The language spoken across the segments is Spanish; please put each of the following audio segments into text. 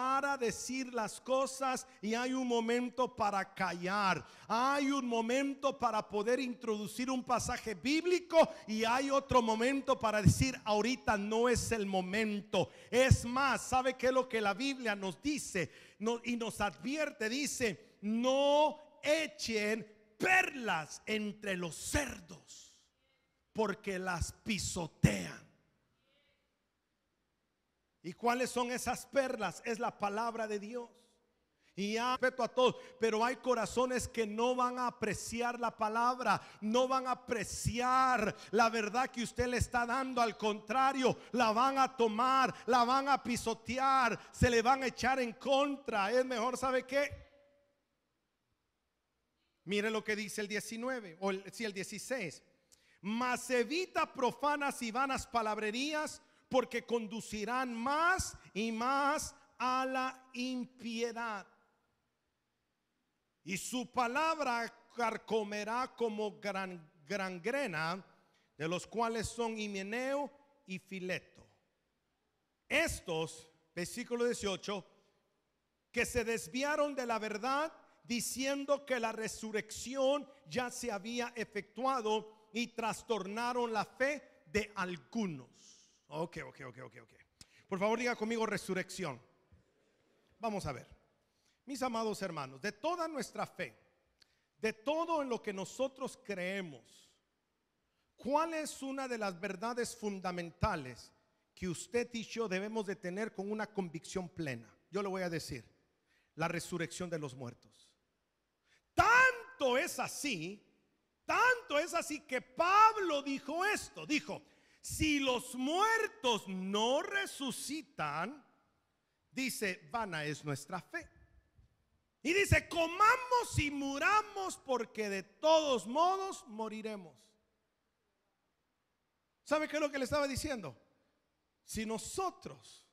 para decir las cosas y hay un momento para callar. Hay un momento para poder introducir un pasaje bíblico y hay otro momento para decir ahorita no es el momento. Es más, ¿sabe qué es lo que la Biblia nos dice y nos advierte? Dice, no echen perlas entre los cerdos porque las pisotean. ¿Y cuáles son esas perlas? Es la palabra de Dios. Y ya respeto a todos, pero hay corazones que no van a apreciar la palabra, no van a apreciar la verdad que usted le está dando, al contrario, la van a tomar, la van a pisotear, se le van a echar en contra. Es mejor, ¿sabe qué? Mire lo que dice el 19, o el, el 16. Mas evita profanas y vanas palabrerías porque conducirán más y más a la impiedad. Y su palabra carcomerá como gran, grena de los cuales son Himeneo y Fileto. Estos, versículo 18, que se desviaron de la verdad diciendo que la resurrección ya se había efectuado y trastornaron la fe de algunos. Ok, ok, ok, ok, ok. Por favor, diga conmigo resurrección. Vamos a ver. Mis amados hermanos, de toda nuestra fe, de todo en lo que nosotros creemos, ¿cuál es una de las verdades fundamentales que usted y yo debemos de tener con una convicción plena? Yo le voy a decir, la resurrección de los muertos. Tanto es así, tanto es así que Pablo dijo esto, dijo, si los muertos no resucitan, dice, vana es nuestra fe. Y dice, comamos y muramos porque de todos modos moriremos. ¿Sabe qué es lo que le estaba diciendo? Si nosotros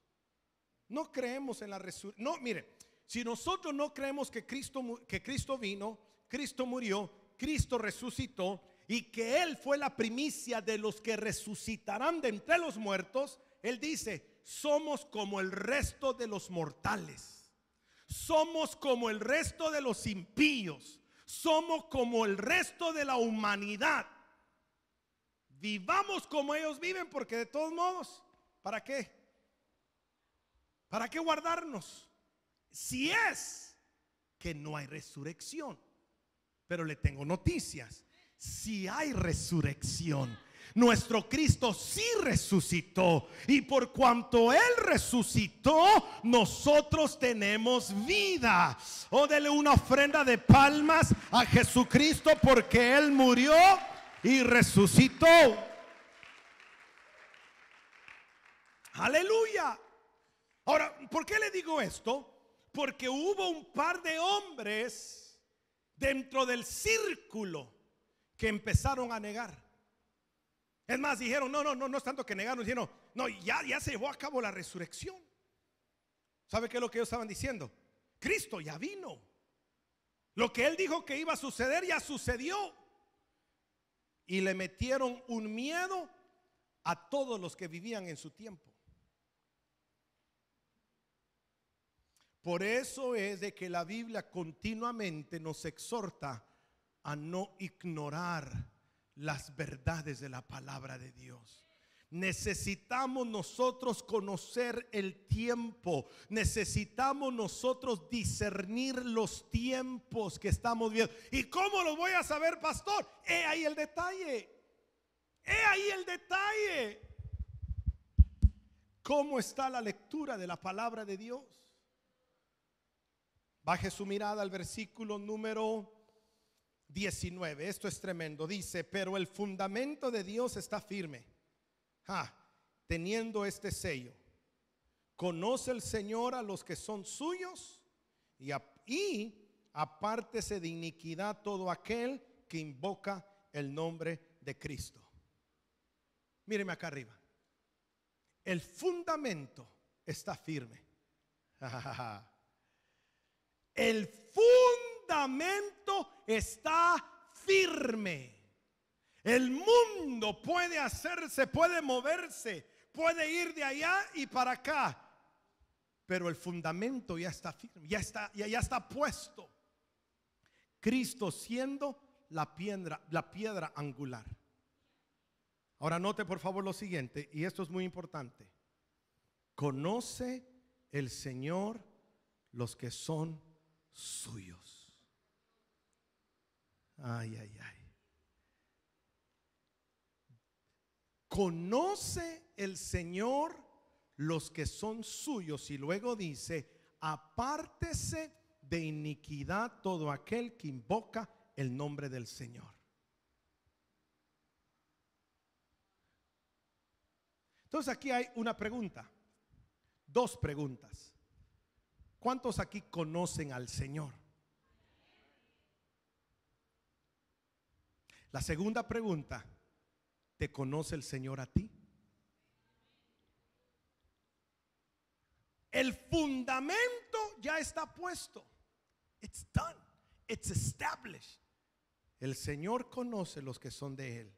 no creemos en la resurrección, no, mire, si nosotros no creemos que Cristo, que Cristo vino, Cristo murió, Cristo resucitó, y que Él fue la primicia de los que resucitarán de entre los muertos, Él dice, somos como el resto de los mortales, somos como el resto de los impíos, somos como el resto de la humanidad. Vivamos como ellos viven, porque de todos modos, ¿para qué? ¿Para qué guardarnos? Si es que no hay resurrección. Pero le tengo noticias si hay resurrección. Nuestro Cristo sí resucitó. Y por cuanto Él resucitó, nosotros tenemos vida. O oh, una ofrenda de palmas a Jesucristo porque Él murió y resucitó. Aleluya. Ahora, ¿por qué le digo esto? Porque hubo un par de hombres dentro del círculo que empezaron a negar. Es más, dijeron, no, no, no, no es tanto que negaron, dijeron, no, ya, ya se llevó a cabo la resurrección. ¿Sabe qué es lo que ellos estaban diciendo? Cristo ya vino. Lo que él dijo que iba a suceder ya sucedió. Y le metieron un miedo a todos los que vivían en su tiempo. Por eso es de que la Biblia continuamente nos exhorta a no ignorar las verdades de la palabra de Dios. Necesitamos nosotros conocer el tiempo. Necesitamos nosotros discernir los tiempos que estamos viendo. ¿Y cómo lo voy a saber, pastor? He ahí el detalle. He ahí el detalle. ¿Cómo está la lectura de la palabra de Dios? Baje su mirada al versículo número 19. Esto es tremendo. Dice, pero el fundamento de Dios está firme, teniendo este sello. Conoce el Señor a los que son suyos y, y apártese de iniquidad todo aquel que invoca el nombre de Cristo. Míreme acá arriba. El fundamento está firme. el fundamento fundamento está firme. El mundo puede hacerse, puede moverse, puede ir de allá y para acá. Pero el fundamento ya está firme, ya está, ya está puesto. Cristo siendo la piedra, la piedra angular. Ahora note por favor lo siguiente, y esto es muy importante. Conoce el Señor los que son suyos. Ay, ay, ay. Conoce el Señor los que son suyos y luego dice, apártese de iniquidad todo aquel que invoca el nombre del Señor. Entonces aquí hay una pregunta, dos preguntas. ¿Cuántos aquí conocen al Señor? La segunda pregunta, ¿te conoce el Señor a ti? El fundamento ya está puesto. It's done. It's established. El Señor conoce los que son de Él.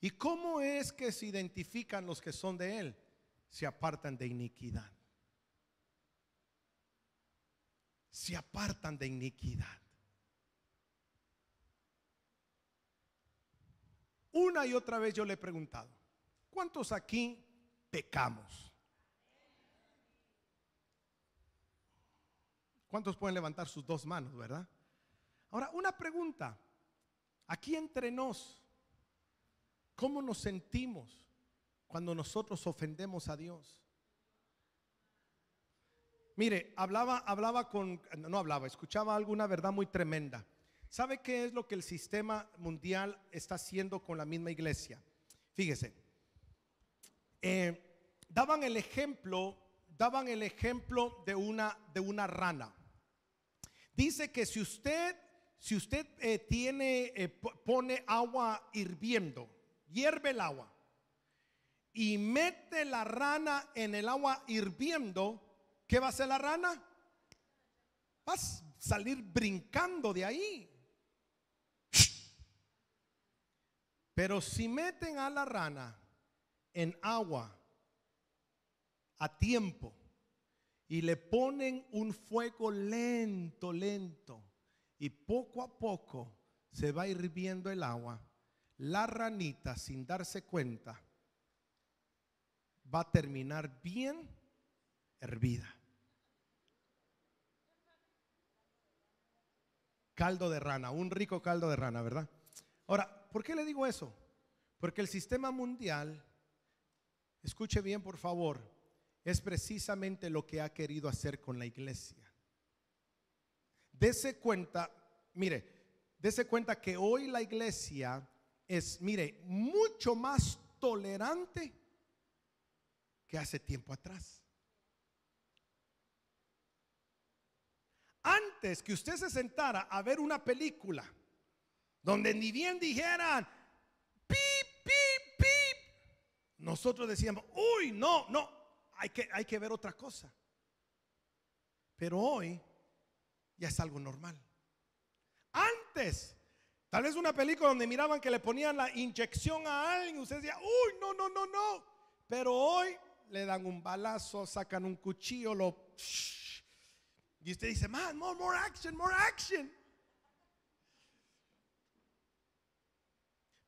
¿Y cómo es que se identifican los que son de Él? Se apartan de iniquidad. Se apartan de iniquidad. Una y otra vez yo le he preguntado, ¿cuántos aquí pecamos? ¿Cuántos pueden levantar sus dos manos, verdad? Ahora, una pregunta, aquí entre nos, ¿cómo nos sentimos cuando nosotros ofendemos a Dios? Mire, hablaba, hablaba con, no hablaba, escuchaba alguna verdad muy tremenda. ¿Sabe qué es lo que el sistema mundial está haciendo con la misma iglesia? Fíjese, eh, daban el ejemplo, daban el ejemplo de una, de una rana. Dice que si usted, si usted eh, tiene, eh, pone agua hirviendo, hierve el agua y mete la rana en el agua hirviendo, ¿qué va a hacer la rana? Va a salir brincando de ahí. Pero si meten a la rana en agua a tiempo y le ponen un fuego lento, lento, y poco a poco se va hirviendo el agua, la ranita, sin darse cuenta, va a terminar bien hervida. Caldo de rana, un rico caldo de rana, ¿verdad? Ahora, ¿por qué le digo eso? Porque el sistema mundial, escuche bien por favor, es precisamente lo que ha querido hacer con la iglesia. Dese cuenta, mire, dese cuenta que hoy la iglesia es, mire, mucho más tolerante que hace tiempo atrás. Antes que usted se sentara a ver una película, donde ni bien dijeran, pip, pip, pip, nosotros decíamos, uy, no, no, hay que, hay que ver otra cosa. Pero hoy ya es algo normal. Antes, tal vez una película donde miraban que le ponían la inyección a alguien, usted decía, uy, no, no, no, no. Pero hoy le dan un balazo, sacan un cuchillo, lo... Y usted dice, man, more, more action, more action.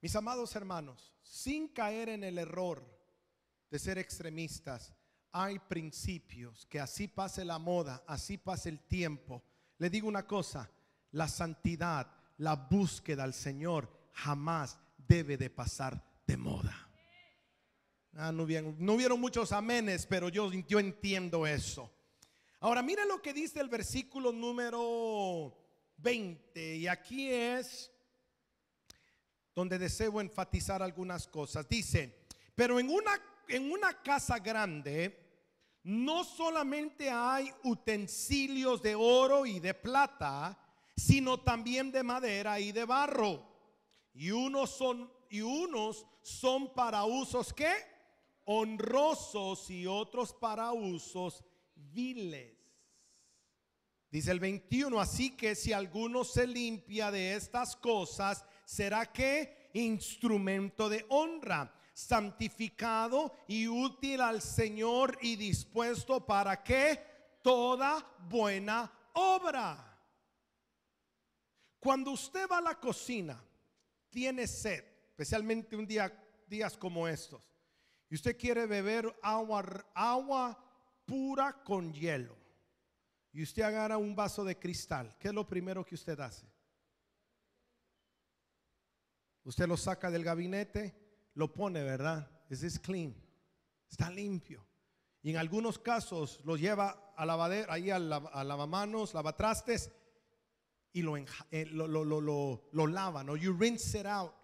Mis amados hermanos, sin caer en el error de ser extremistas, hay principios que así pase la moda, así pase el tiempo. Le digo una cosa, la santidad, la búsqueda al Señor jamás debe de pasar de moda. Ah, no, hubieron, muchos amenes, pero yo, yo entiendo eso. Ahora, mira lo que dice el versículo número 20, y aquí es donde deseo enfatizar algunas cosas. Dice, pero en una, en una casa grande no solamente hay utensilios de oro y de plata, sino también de madera y de barro. Y unos son, y unos son para usos que honrosos y otros para usos viles. Dice el 21, así que si alguno se limpia de estas cosas, será que instrumento de honra, santificado y útil al Señor y dispuesto para que toda buena obra. Cuando usted va a la cocina, tiene sed, especialmente un día días como estos, y usted quiere beber agua agua pura con hielo, y usted agarra un vaso de cristal, ¿qué es lo primero que usted hace? Usted lo saca del gabinete, lo pone, ¿verdad? Es this clean. Está limpio. Y en algunos casos lo lleva a lavadero, ahí a lavamanos, lavatrastes y eh, lo, lo, lo, lo, lava, ¿no? You rinse it out.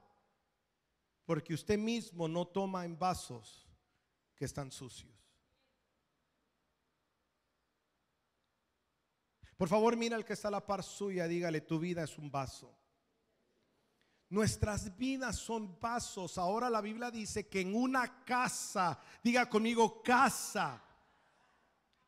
Porque usted mismo no toma en vasos que están sucios. Por favor, mira el que está a la par suya, dígale, tu vida es un vaso. Nuestras vidas son vasos Ahora la Biblia dice que en una casa, diga conmigo casa,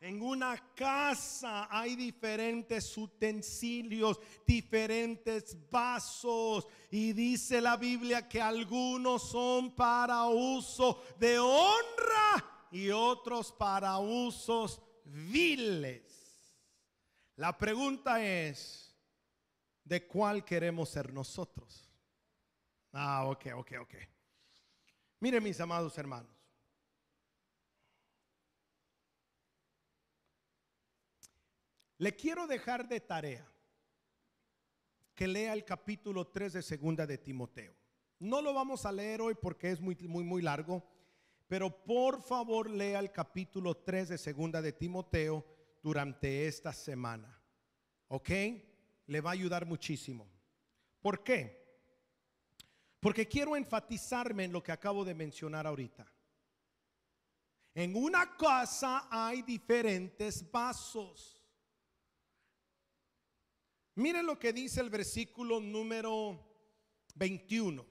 en una casa hay diferentes utensilios, diferentes vasos. Y dice la Biblia que algunos son para uso de honra y otros para usos viles. La pregunta es, ¿de cuál queremos ser nosotros? Ah, ok, ok, ok. Miren mis amados hermanos. Le quiero dejar de tarea que lea el capítulo 3 de segunda de Timoteo. No lo vamos a leer hoy porque es muy muy muy largo, pero por favor lea el capítulo 3 de segunda de Timoteo durante esta semana. ¿Ok? Le va a ayudar muchísimo. ¿Por qué? Porque quiero enfatizarme en lo que acabo de mencionar ahorita. En una casa hay diferentes vasos. Miren lo que dice el versículo número 21.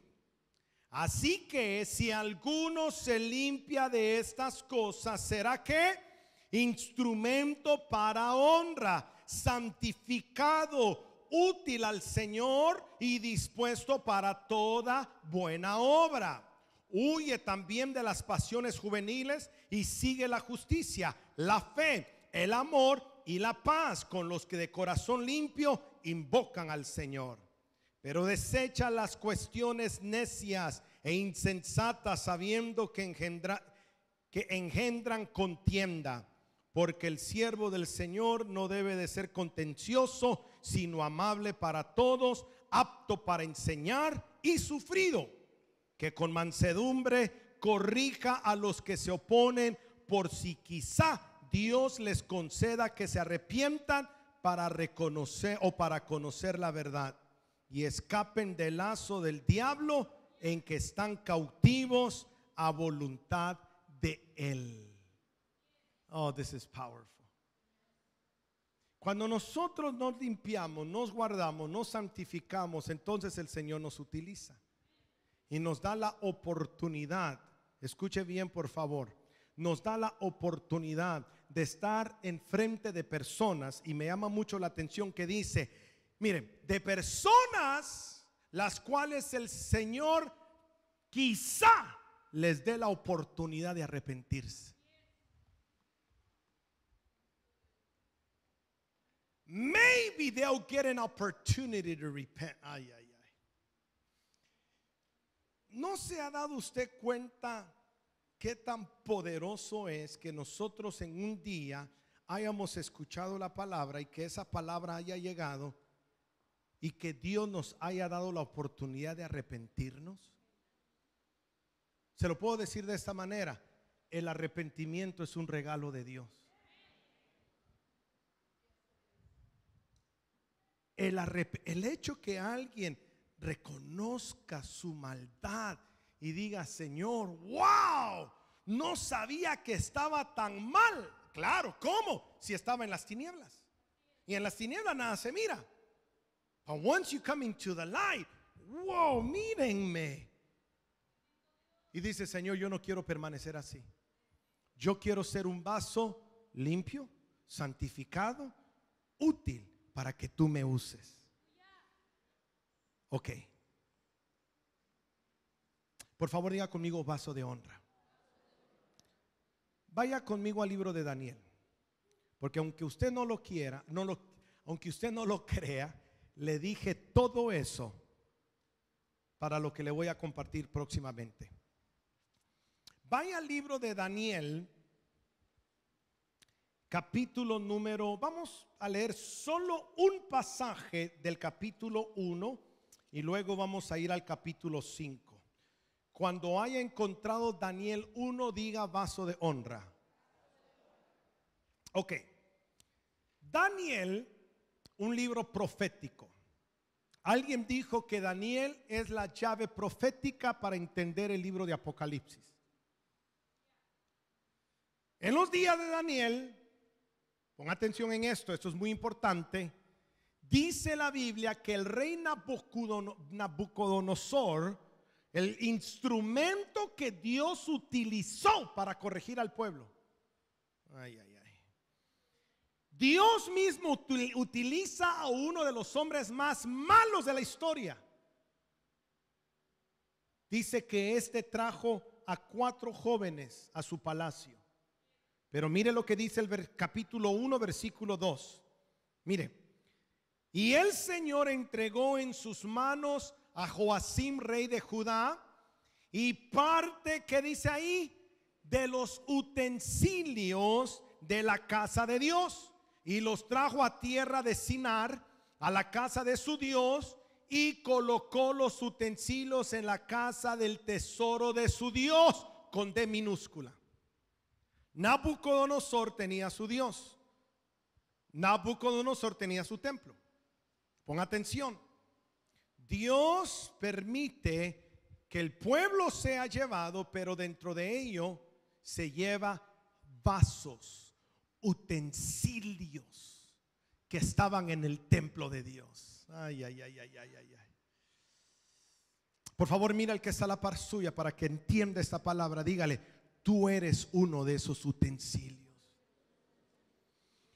Así que si alguno se limpia de estas cosas, será que instrumento para honra, santificado, útil al Señor y dispuesto para toda buena obra. Huye también de las pasiones juveniles y sigue la justicia, la fe, el amor y la paz con los que de corazón limpio invocan al Señor. Pero desecha las cuestiones necias e insensatas sabiendo que, engendra, que engendran contienda, porque el siervo del Señor no debe de ser contencioso, sino amable para todos, apto para enseñar y sufrido, que con mansedumbre corrija a los que se oponen por si quizá Dios les conceda que se arrepientan para reconocer o para conocer la verdad y escapen del lazo del diablo en que están cautivos a voluntad de él. Oh, this is powerful. Cuando nosotros nos limpiamos, nos guardamos, nos santificamos, entonces el Señor nos utiliza y nos da la oportunidad, escuche bien por favor, nos da la oportunidad de estar enfrente de personas y me llama mucho la atención que dice, miren, de personas las cuales el Señor quizá les dé la oportunidad de arrepentirse. maybe they'll get an opportunity to repent. Ay, ay, ay. ¿No se ha dado usted cuenta qué tan poderoso es que nosotros en un día hayamos escuchado la palabra y que esa palabra haya llegado y que Dios nos haya dado la oportunidad de arrepentirnos? Se lo puedo decir de esta manera, el arrepentimiento es un regalo de Dios. el, hecho que alguien reconozca su maldad y diga, Señor, wow, no sabía que estaba tan mal. Claro, ¿cómo? Si estaba en las tinieblas. Y en las tinieblas nada se mira. But once you come into the light, wow, mírenme. Y dice, Señor, yo no quiero permanecer así. Yo quiero ser un vaso limpio, santificado, útil para que tú me uses. Ok. Por favor, diga conmigo vaso de honra. Vaya conmigo al libro de Daniel. Porque aunque usted no lo quiera, no lo, aunque usted no lo crea, le dije todo eso para lo que le voy a compartir próximamente. Vaya al libro de Daniel, capítulo número, vamos a leer solo un pasaje del capítulo 1 y luego vamos a ir al capítulo 5. Cuando haya encontrado Daniel 1, diga vaso de honra. Ok. Daniel, un libro profético. Alguien dijo que Daniel es la llave profética para entender el libro de Apocalipsis. En los días de Daniel, Pon atención en esto, esto es muy importante. Dice la Biblia que el rey Nabucodonosor, el instrumento que Dios utilizó para corregir al pueblo. Ay, ay, ay. Dios mismo utiliza a uno de los hombres más malos de la historia. Dice que este trajo a cuatro jóvenes a su palacio. Pero mire lo que dice el capítulo 1, versículo 2. Mire, y el Señor entregó en sus manos a Joacim, rey de Judá, y parte que dice ahí de los utensilios de la casa de Dios, y los trajo a tierra de Sinar, a la casa de su Dios, y colocó los utensilios en la casa del tesoro de su Dios, con D minúscula. Nabucodonosor tenía su Dios. Nabucodonosor tenía su templo. Pon atención. Dios permite que el pueblo sea llevado, pero dentro de ello se lleva vasos, utensilios que estaban en el templo de Dios. Ay, ay, ay, ay, ay, ay. Por favor, mira el que está a la par suya para que entienda esta palabra. Dígale, Tú eres uno de esos utensilios.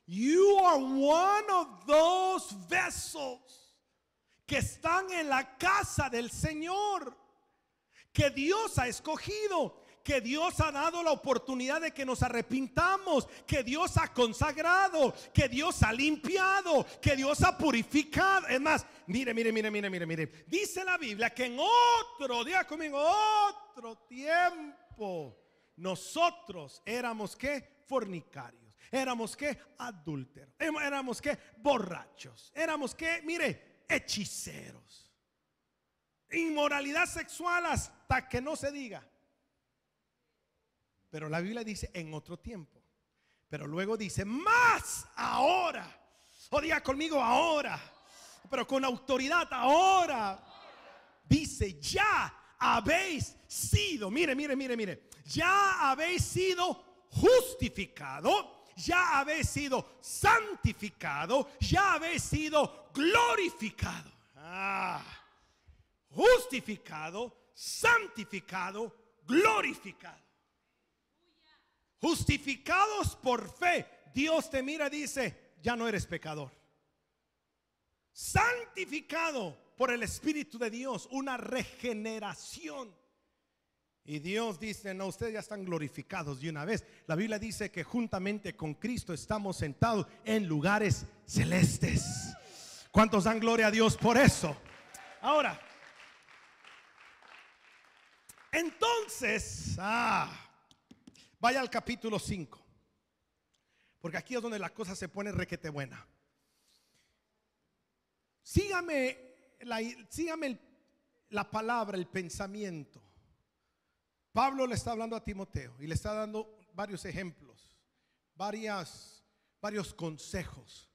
You are one of those vessels que están en la casa del Señor, que Dios ha escogido, que Dios ha dado la oportunidad de que nos arrepintamos, que Dios ha consagrado, que Dios ha limpiado, que Dios ha purificado. Es más, mire, mire, mire, mire, mire, mire. Dice la Biblia que en otro, día conmigo, otro tiempo nosotros éramos que fornicarios, éramos que adúlteros, em, éramos que borrachos, éramos que, mire, hechiceros. Inmoralidad sexual hasta que no se diga. Pero la Biblia dice en otro tiempo. Pero luego dice, más ahora. O oh, diga conmigo ahora. Pero con autoridad ahora. Dice, ya habéis sido, mire, mire, mire, mire, ya habéis sido justificado, ya habéis sido santificado, ya habéis sido glorificado. Ah, justificado, santificado, glorificado. Justificados por fe, Dios te mira y dice, ya no eres pecador. Santificado por el Espíritu de Dios, una regeneración. Y Dios dice, no, ustedes ya están glorificados de una vez. La Biblia dice que juntamente con Cristo estamos sentados en lugares celestes. ¿Cuántos dan gloria a Dios por eso? Ahora, entonces, ah, vaya al capítulo 5. Porque aquí es donde la cosa se pone requete buena. Sígame la, sígame la palabra, el pensamiento. Pablo le está hablando a Timoteo y le está dando varios ejemplos, varias, varios consejos.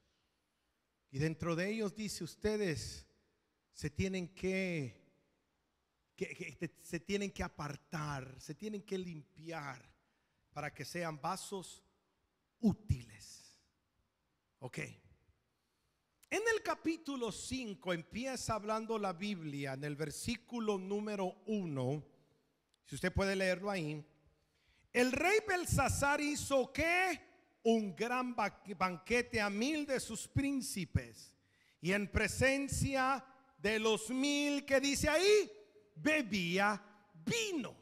Y dentro de ellos dice, ustedes se tienen que, que, se tienen que apartar, se tienen que limpiar para que sean vasos útiles. Ok. En el capítulo 5 empieza hablando la Biblia en el versículo número 1, si usted puede leerlo ahí. El rey Belsasar hizo que un gran banquete a mil de sus príncipes y en presencia de los mil que dice ahí, bebía vino.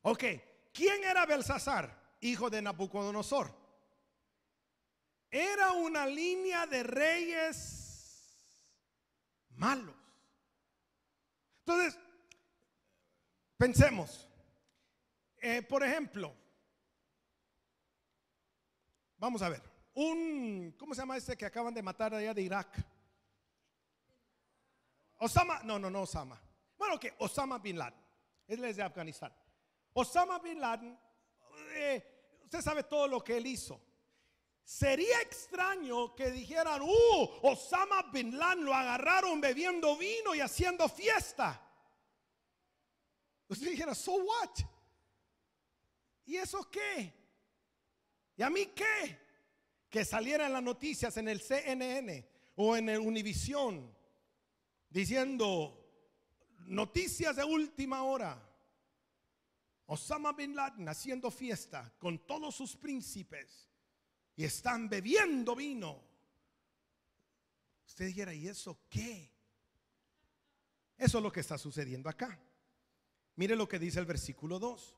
Ok, ¿quién era Belsasar? Hijo de Nabucodonosor. Era una línea de reyes malos. Entonces, pensemos, eh, por ejemplo, vamos a ver, un, ¿cómo se llama este que acaban de matar allá de Irak? Osama, no, no, no Osama. Bueno, que Osama Bin Laden, él es de Afganistán. Osama Bin Laden, eh, usted sabe todo lo que él hizo. Sería extraño que dijeran, uh, Osama Bin Laden lo agarraron bebiendo vino y haciendo fiesta. Usted dijera, so what? ¿Y eso qué? ¿Y a mí qué? Que saliera las noticias en el CNN o en el Univisión diciendo noticias de última hora. Osama Bin Laden haciendo fiesta con todos sus príncipes y están bebiendo vino. Usted dijera, ¿y eso qué? Eso es lo que está sucediendo acá. Mire lo que dice el versículo 2.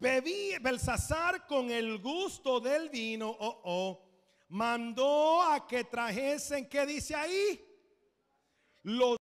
Bebí Belsasar con el gusto del vino, oh, oh, mandó a que trajesen, ¿qué dice ahí? Los